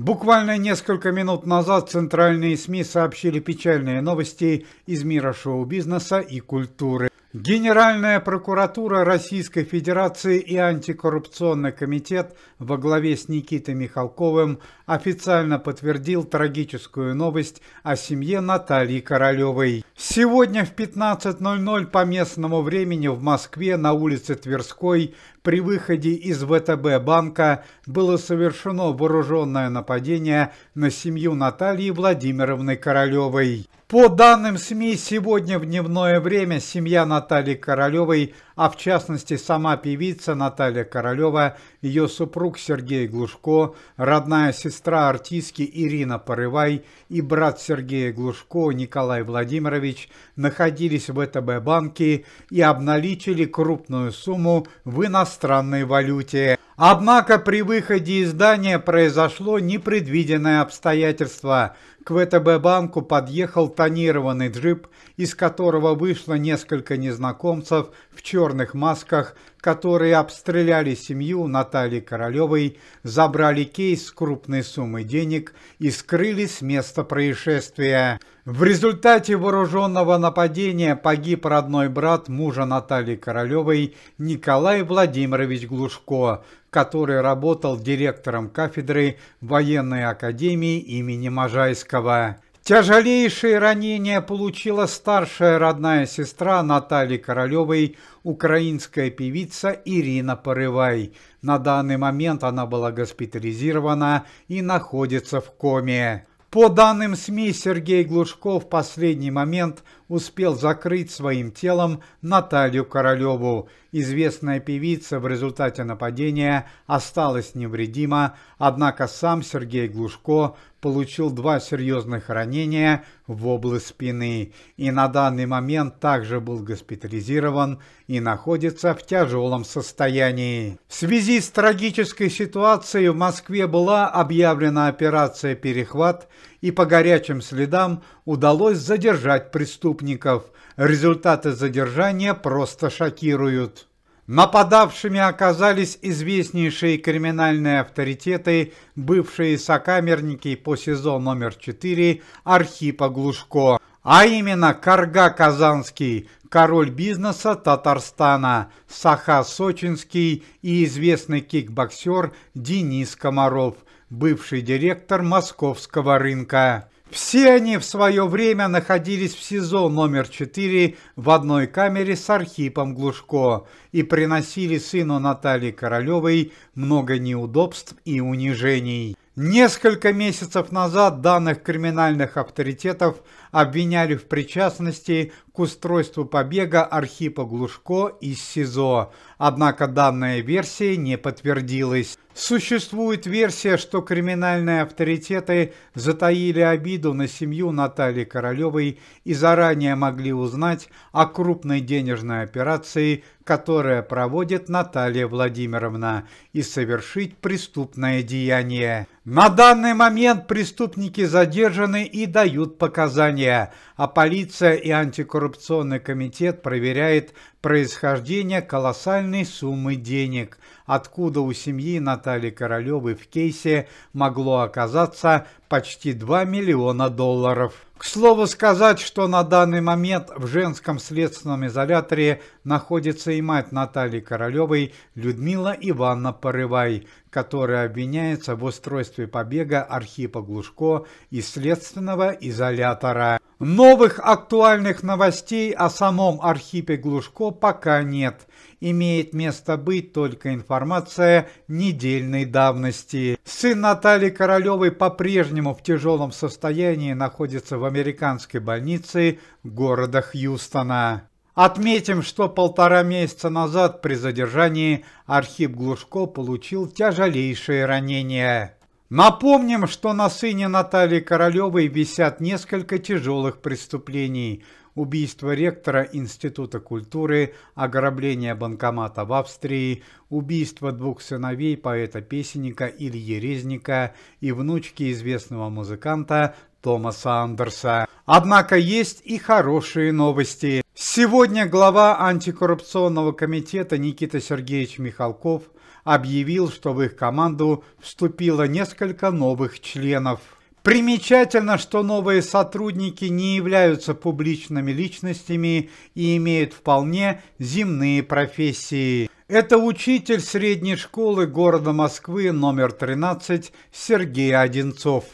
Буквально несколько минут назад центральные СМИ сообщили печальные новости из мира шоу-бизнеса и культуры. Генеральная прокуратура Российской Федерации и антикоррупционный комитет во главе с Никитой Михалковым официально подтвердил трагическую новость о семье Натальи Королевой. Сегодня в 15.00 по местному времени в Москве на улице Тверской при выходе из ВТБ банка было совершено вооруженное нападение на семью Натальи Владимировны Королевой. По данным СМИ, сегодня в дневное время семья Натальи Королевой, а в частности сама певица Наталья Королева, ее супруг Сергей Глушко, родная сестра артистки Ирина Порывай и брат Сергея Глушко Николай Владимирович находились в ЭТБ банке и обналичили крупную сумму в иностранной валюте. Однако при выходе из здания произошло непредвиденное обстоятельство. К ВТБ-банку подъехал тонированный джип, из которого вышло несколько незнакомцев в черных масках, которые обстреляли семью Натальи Королевой, забрали кейс с крупной суммой денег и скрылись с места происшествия. В результате вооруженного нападения погиб родной брат мужа Натальи Королевой Николай Владимирович Глушко, который работал директором кафедры военной академии имени Можайска. Советского. Тяжелейшие ранения получила старшая родная сестра Натальи Королевой, украинская певица Ирина Порывай. На данный момент она была госпитализирована и находится в коме. По данным СМИ, Сергей Глушков в последний момент успел закрыть своим телом Наталью Королеву. Известная певица в результате нападения осталась невредима, однако сам Сергей Глушко получил два серьезных ранения в область спины и на данный момент также был госпитализирован и находится в тяжелом состоянии. В связи с трагической ситуацией в Москве была объявлена операция «Перехват» и по горячим следам удалось задержать преступников. Результаты задержания просто шокируют. Нападавшими оказались известнейшие криминальные авторитеты, бывшие сокамерники по СИЗО номер 4 Архипа Глушко, а именно Карга Казанский, король бизнеса Татарстана, Саха Сочинский и известный кикбоксер Денис Комаров, бывший директор московского рынка. Все они в свое время находились в СИЗО номер 4 в одной камере с Архипом Глушко и приносили сыну Натальи Королевой много неудобств и унижений. Несколько месяцев назад данных криминальных авторитетов обвиняли в причастности устройству побега Архипа Глушко из СИЗО, однако данная версия не подтвердилась. Существует версия, что криминальные авторитеты затаили обиду на семью Натальи Королевой и заранее могли узнать о крупной денежной операции, которая проводит Наталья Владимировна, и совершить преступное деяние. На данный момент преступники задержаны и дают показания, а полиция и антикоррупционные антикоррупционный комитет проверяет происхождение колоссальной суммы денег, откуда у семьи Натальи Королевой в кейсе могло оказаться почти 2 миллиона долларов. К слову сказать, что на данный момент в женском следственном изоляторе находится и мать Натальи Королевой Людмила Ивановна Порывай, которая обвиняется в устройстве побега Архипа Глушко из следственного изолятора. Новых актуальных новостей о самом Архипе Глушко пока нет. Имеет место быть только информация недельной давности. Сын Натальи Королевой по-прежнему в тяжелом состоянии находится в американской больнице города Хьюстона. Отметим, что полтора месяца назад при задержании Архип Глушко получил тяжелейшие ранения. Напомним, что на сыне Натальи Королевой висят несколько тяжелых преступлений – убийство ректора Института культуры, ограбление банкомата в Австрии, убийство двух сыновей поэта-песенника Ильи Резника и внучки известного музыканта Томаса Андерса. Однако есть и хорошие новости. Сегодня глава антикоррупционного комитета Никита Сергеевич Михалков объявил, что в их команду вступило несколько новых членов. Примечательно, что новые сотрудники не являются публичными личностями и имеют вполне земные профессии. Это учитель средней школы города Москвы номер 13 Сергей Одинцов.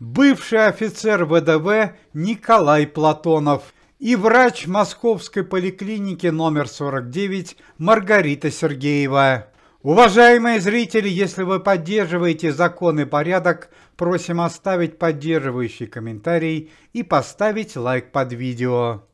Бывший офицер ВДВ Николай Платонов и врач Московской поликлиники номер 49 Маргарита Сергеева. Уважаемые зрители, если вы поддерживаете закон и порядок, просим оставить поддерживающий комментарий и поставить лайк под видео.